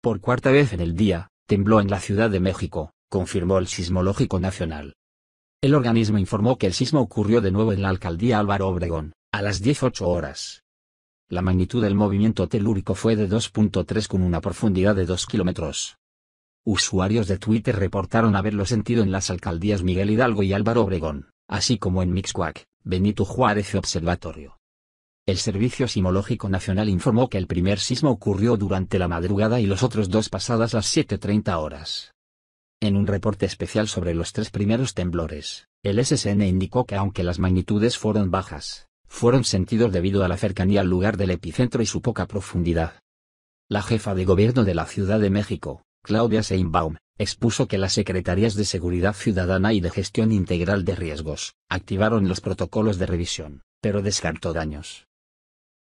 por cuarta vez en el día, tembló en la Ciudad de México, confirmó el Sismológico Nacional. El organismo informó que el sismo ocurrió de nuevo en la alcaldía Álvaro Obregón, a las 18 horas. La magnitud del movimiento telúrico fue de 2.3 con una profundidad de 2 kilómetros. Usuarios de Twitter reportaron haberlo sentido en las alcaldías Miguel Hidalgo y Álvaro Obregón, así como en Mixcuac, Benito Juárez Observatorio, el Servicio Sismológico Nacional informó que el primer sismo ocurrió durante la madrugada y los otros dos pasadas las 7.30 horas. En un reporte especial sobre los tres primeros temblores, el SSN indicó que aunque las magnitudes fueron bajas, fueron sentidos debido a la cercanía al lugar del epicentro y su poca profundidad. La jefa de gobierno de la Ciudad de México, Claudia Seinbaum, expuso que las Secretarías de Seguridad Ciudadana y de Gestión Integral de Riesgos activaron los protocolos de revisión, pero descartó daños.